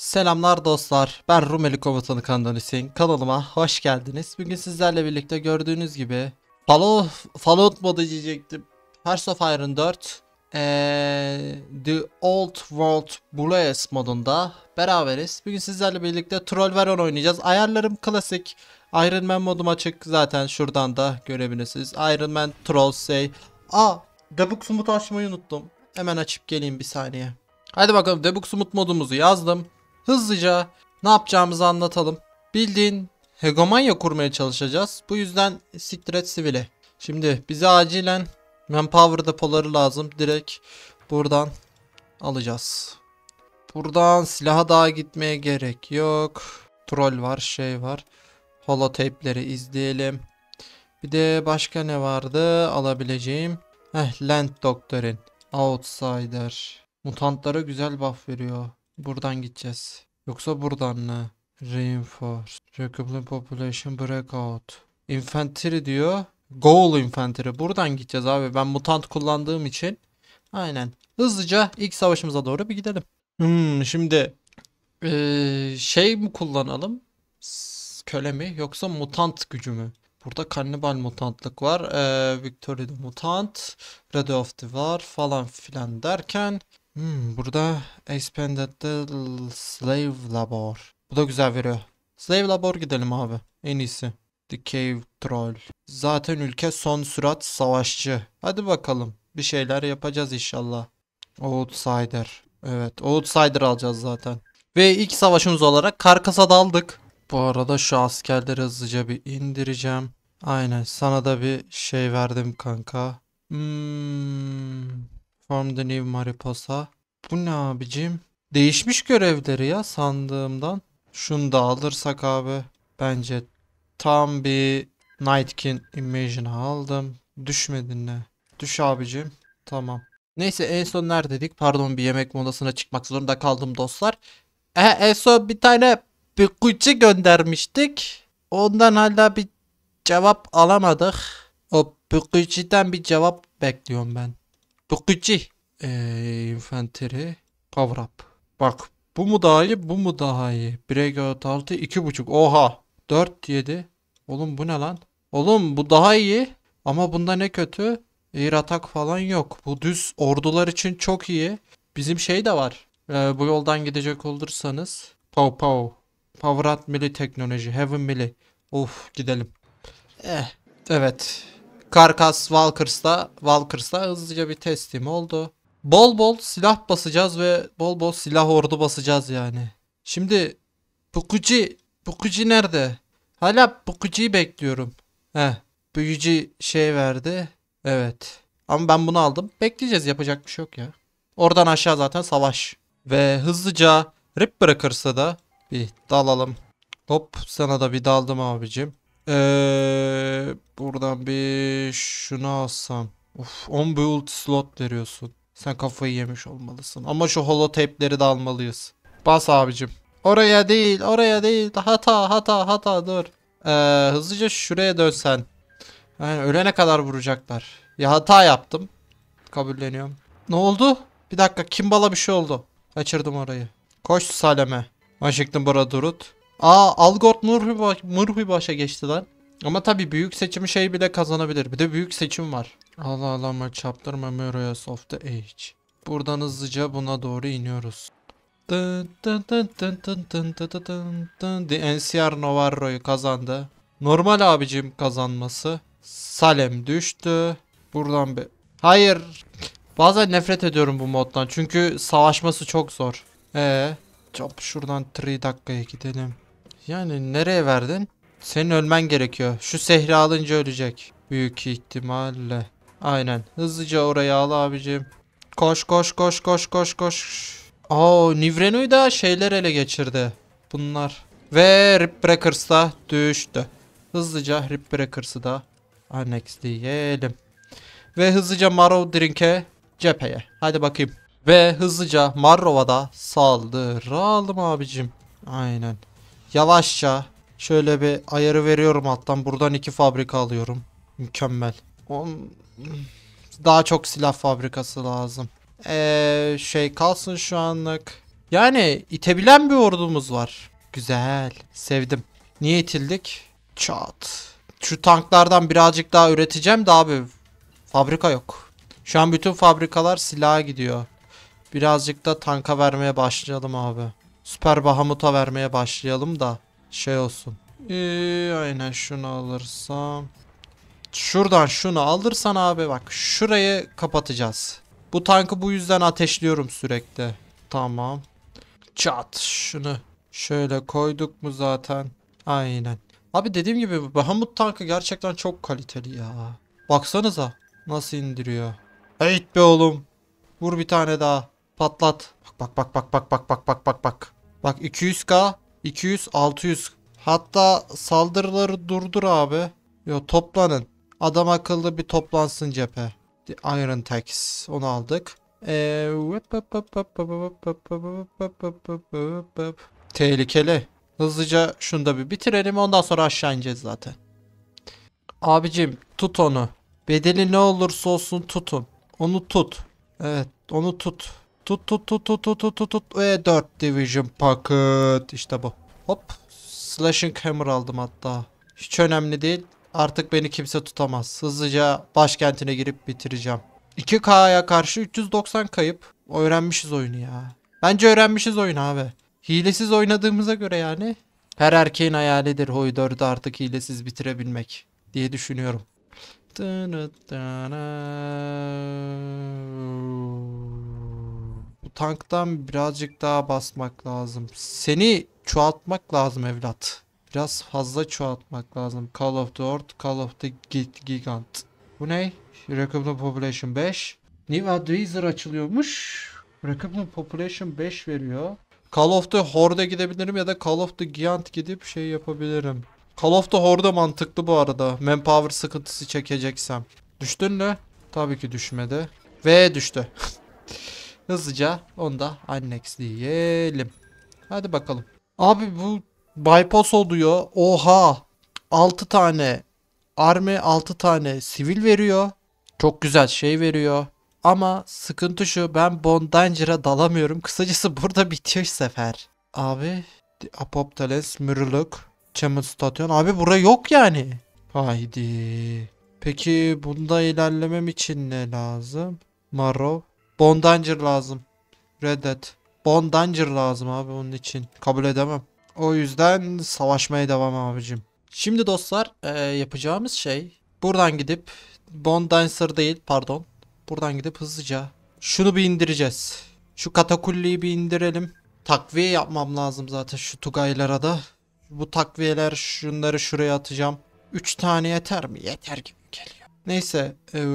Selamlar dostlar ben Rumeli Komutanı Kandan Hüseyin kanalıma hoş geldiniz. Bugün sizlerle birlikte gördüğünüz gibi Fallout, Fallout modu diyecektim. Hearts of Iron 4 ee, The Old World Blues modunda beraberiz. Bugün sizlerle birlikte Troll Veron oynayacağız. Ayarlarım klasik. Iron Man modum açık zaten şuradan da görebilirsiniz. Iron Man Troll Say. Şey. Aa Debug sumut açmayı unuttum. Hemen açıp geleyim bir saniye. Haydi bakalım Debug sumut modumuzu yazdım hızlıca ne yapacağımızı anlatalım. Bildiğin hegemonya kurmaya çalışacağız. Bu yüzden secret et Şimdi bize acilen manpower depoları lazım. Direkt buradan alacağız. Buradan silaha daha gitmeye gerek yok. Troll var şey var. Holotape'leri izleyelim. Bir de başka ne vardı alabileceğim? Heh Land Doctrine. Outsider. Mutantlara güzel buff veriyor. Buradan gideceğiz. Yoksa buradan ne? Reinforce. Recoupling population breakout. Infantry diyor. Goal infantry. Buradan gideceğiz abi. Ben mutant kullandığım için. Aynen. Hızlıca ilk savaşımıza doğru bir gidelim. Hmm, şimdi ee, şey mi kullanalım? Köle mi yoksa mutant gücü mü? Burada kannibal mutantlık var. Ee, Victory the Mutant, Red of the War falan filan derken Hmm, burada Expanded Slave Labor. Bu da güzel veriyor. Slave Labor gidelim abi. En iyisi. The Cave Troll. Zaten ülke son sürat savaşçı. Hadi bakalım. Bir şeyler yapacağız inşallah. Outsider. Evet Outsider alacağız zaten. Ve ilk savaşımız olarak Karkas'a daldık. Bu arada şu askerleri hızlıca bir indireceğim. Aynen sana da bir şey verdim kanka. Hmm. Form the new Mariposa. Bu ne abicim? Değişmiş görevleri ya sandığımdan. Şunu da alırsak abi. Bence tam bir Nightkin Invasion'ı aldım. Düşmedin ne? Düş abicim. Tamam. Neyse en son neredeydik? Pardon bir yemek modasına çıkmak zorunda kaldım dostlar. E, en son bir tane bir kutu göndermiştik. Ondan hala bir cevap alamadık. O Bıkıcı'dan bir cevap bekliyorum ben. 9. Ee, infanteri power up. Bak bu mu daha iyi bu mu daha iyi? Breakout 6 buçuk. oha. 4 7. Oğlum bu ne lan? Oğlum bu daha iyi. Ama bunda ne kötü? Air atak falan yok. Bu düz ordular için çok iyi. Bizim şey de var. Ee, bu yoldan gidecek olursanız. Pow pow. Power at mili teknoloji. Heaven mili. Of gidelim. Eh. Evet. Karkas Walkers'la Walkers'la hızlıca bir teslim oldu. Bol bol silah basacağız ve bol bol silah ordu basacağız yani. Şimdi Pukuci Pukuci nerede? Hala Pukuci'yi bekliyorum. He. Büyücü şey verdi. Evet. Ama ben bunu aldım. Bekleyeceğiz yapacak bir şey yok ya. Oradan aşağı zaten savaş. Ve hızlıca Rip bırakırsa da bir dalalım. Hop sana da bir daldım abicim. Ee, buradan bir şunu alsam. Of 10 build slot veriyorsun. Sen kafayı yemiş olmalısın. Ama şu holotape'leri de almalıyız. Bas abicim. Oraya değil oraya değil. Hata hata hata dur. Ee, hızlıca şuraya dönsen. Yani ölene kadar vuracaklar. Ya hata yaptım. Kabulleniyorum. Ne oldu? Bir dakika Kimbal'a bir şey oldu. Kaçırdım orayı. Koş Salem'e. Washington burada durut. Aa Murphy başa geçti lan. Ama tabi büyük seçimi şey bile kazanabilir. Bir de büyük seçim var. Allah Allah mı çaptırma Murrayas of the Age. Buradan hızlıca buna doğru iniyoruz. The NCR Navarro'yu kazandı. Normal abicim kazanması. Salem düştü. Buradan bir... Hayır. Bazen nefret ediyorum bu moddan. Çünkü savaşması çok zor. Ee, Çabuk şuradan 3 dakikaya gidelim. Yani nereye verdin? Senin ölmen gerekiyor. Şu sehri alınca ölecek. Büyük ihtimalle. Aynen. Hızlıca oraya al abicim. Koş koş koş koş koş koş. Oo Nivreno'yu da şeyler ele geçirdi. Bunlar. Ve Rip da düştü. Hızlıca Rip Breakers'ı da annexleyelim. Ve hızlıca Marrow Drink'e cepheye. Hadi bakayım. Ve hızlıca Marrow'a da saldıralım abicim. Aynen. Yavaşça şöyle bir ayarı veriyorum alttan. Buradan iki fabrika alıyorum. Mükemmel. On... Daha çok silah fabrikası lazım. Ee, şey kalsın şu anlık. Yani itebilen bir ordumuz var. Güzel. Sevdim. Niye itildik? Çat. Şu tanklardan birazcık daha üreteceğim de abi fabrika yok. Şu an bütün fabrikalar silaha gidiyor. Birazcık da tanka vermeye başlayalım abi. Süper Bahamut'a vermeye başlayalım da şey olsun. Ee, aynen şunu alırsam. Şuradan şunu alırsan abi bak şurayı kapatacağız. Bu tankı bu yüzden ateşliyorum sürekli. Tamam. Çat şunu şöyle koyduk mu zaten. Aynen. Abi dediğim gibi Bahamut tankı gerçekten çok kaliteli ya. Baksanıza nasıl indiriyor. Hayt be oğlum. Vur bir tane daha. Patlat. Bak bak bak bak bak bak bak bak bak. Bak Bak 200k, 200, 600. Hatta saldırıları durdur abi. Yo toplanın. Adam akıllı bir toplansın cephe. The Iron Tax. Onu aldık. Ee, tehlikeli. Hızlıca şunu da bir bitirelim ondan sonra aşağı ineceğiz zaten. Abicim tut onu. Bedeli ne olursa olsun tutun. Onu tut. Evet onu tut. Tut tut tut tut tut tut tut tut. Ve 4 Division paket. İşte bu. Hop. Slashing Hammer aldım hatta. Hiç önemli değil. Artık beni kimse tutamaz. Hızlıca başkentine girip bitireceğim. 2K'ya karşı 390 kayıp. Öğrenmişiz oyunu ya. Bence öğrenmişiz oyunu abi. Hilesiz oynadığımıza göre yani. Her erkeğin hayalidir Hoy 4'ü artık hilesiz bitirebilmek diye düşünüyorum. Bu tanktan birazcık daha basmak lazım. Seni çoğaltmak lazım evlat. Biraz fazla çoğaltmak lazım. Call of the Horde, Call of the Gigant. Bu ne? Recommended Population 5. New Advisor açılıyormuş. Recommended Population 5 veriyor. Call of the Horde gidebilirim ya da Call of the Giant gidip şey yapabilirim. Call of the Horde mantıklı bu arada. Manpower sıkıntısı çekeceksem. Düştün mü? Tabii ki düşmedi. Ve düştü. Hızlıca onu da annexleyelim. Hadi bakalım. Abi bu bypass oluyor. Oha. 6 tane army 6 tane sivil veriyor. Çok güzel şey veriyor. Ama sıkıntı şu ben bondancıra dalamıyorum. Kısacası burada bitiyor sefer. Abi Apoptales, Mürlük, Chamber Station. Abi bura yok yani. Haydi. Peki bunda ilerlemem için ne lazım? Marrow. Bondanger lazım. Reddet. Bondanger lazım abi onun için. Kabul edemem. O yüzden savaşmaya devam abicim. Şimdi dostlar e, yapacağımız şey buradan gidip Bondancer değil pardon. Buradan gidip hızlıca şunu bir indireceğiz. Şu katakulliyi bir indirelim. Takviye yapmam lazım zaten şu tugaylara da. Bu takviyeler şunları şuraya atacağım. 3 tane yeter mi? Yeter gibi geliyor. Neyse e,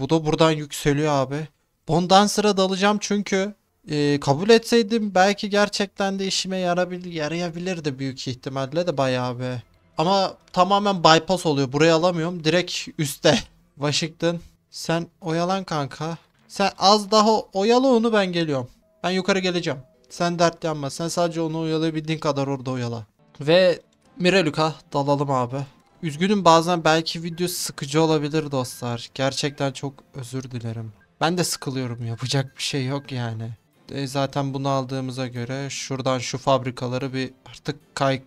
bu da buradan yükseliyor abi. Bundan sıra dalacağım çünkü e, kabul etseydim belki gerçekten de işime yarabil yarayabilirdi büyük ihtimalle de bayağı be. Ama tamamen bypass oluyor. burayı alamıyorum. Direkt üste. Washington sen oyalan kanka. Sen az daha oyalı onu ben geliyorum. Ben yukarı geleceğim. Sen dert yanma. Sen sadece onu oyalayabildiğin kadar orada oyala. Ve Mireluka dalalım abi. Üzgünüm bazen belki video sıkıcı olabilir dostlar. Gerçekten çok özür dilerim. Ben de sıkılıyorum yapacak bir şey yok yani. E zaten bunu aldığımıza göre şuradan şu fabrikaları bir artık kay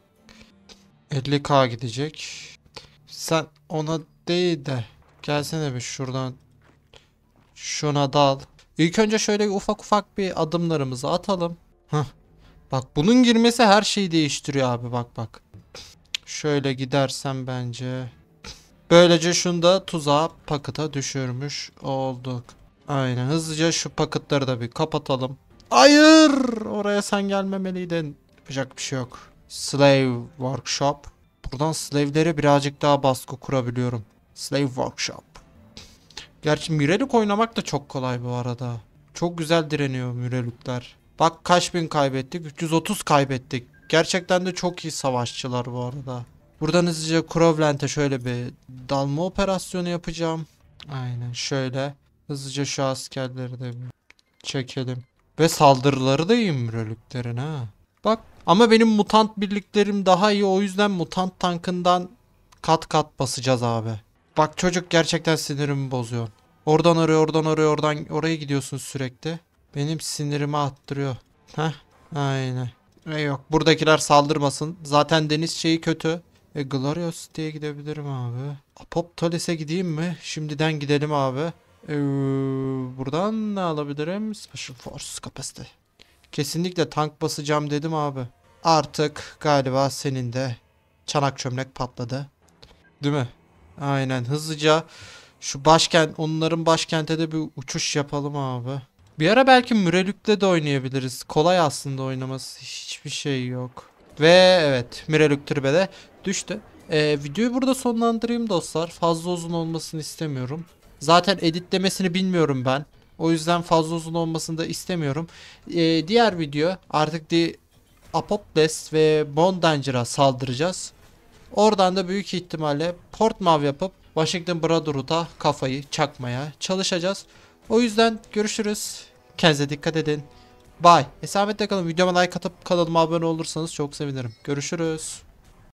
50k gidecek. Sen ona değil de gelsene bir şuradan şuna dal. İlk önce şöyle ufak ufak bir adımlarımızı atalım. Hah. Bak bunun girmesi her şeyi değiştiriyor abi bak bak. Şöyle gidersem bence. Böylece şunu da tuzağa pakıta düşürmüş olduk. Aynen hızlıca şu paketleri de bir kapatalım. Hayır oraya sen gelmemeliydin. Yapacak bir şey yok. Slave Workshop. Buradan slave'lere birazcık daha baskı kurabiliyorum. Slave Workshop. Gerçi mürelik oynamak da çok kolay bu arada. Çok güzel direniyor mürelikler. Bak kaç bin kaybettik? 330 kaybettik. Gerçekten de çok iyi savaşçılar bu arada. Buradan hızlıca Krovlent'e şöyle bir dalma operasyonu yapacağım. Aynen şöyle. Hızlıca şu askerleri de çekelim. Ve saldırıları da iyi mürelüklerin ha. Bak ama benim mutant birliklerim daha iyi o yüzden mutant tankından kat kat basacağız abi. Bak çocuk gerçekten sinirimi bozuyor. Oradan oraya oradan oraya oradan oraya gidiyorsun sürekli. Benim sinirimi attırıyor. Heh aynen. E yok buradakiler saldırmasın. Zaten deniz şeyi kötü. E Glorious diye gidebilirim abi. Apoptoles'e gideyim mi? Şimdiden gidelim abi. Ee, buradan ne alabilirim? Special Force kapasite. Kesinlikle tank basacağım dedim abi. Artık galiba senin de çanak çömlek patladı. Değil mi? Aynen hızlıca şu başkent onların başkente de bir uçuş yapalım abi. Bir ara belki Mürelük'te de oynayabiliriz. Kolay aslında oynaması. Hiçbir şey yok. Ve evet Mürelük tribe de düştü. Ee, videoyu burada sonlandırayım dostlar. Fazla uzun olmasını istemiyorum. Zaten editlemesini bilmiyorum ben. O yüzden fazla uzun olmasını da istemiyorum. Ee, diğer video artık The Apoples ve Bondanger'a saldıracağız. Oradan da büyük ihtimalle port mav yapıp Washington Brotherhood'a kafayı çakmaya çalışacağız. O yüzden görüşürüz. Kendinize dikkat edin. Bye. Esametle kalın. Videoma like atıp kanalıma abone olursanız çok sevinirim. Görüşürüz.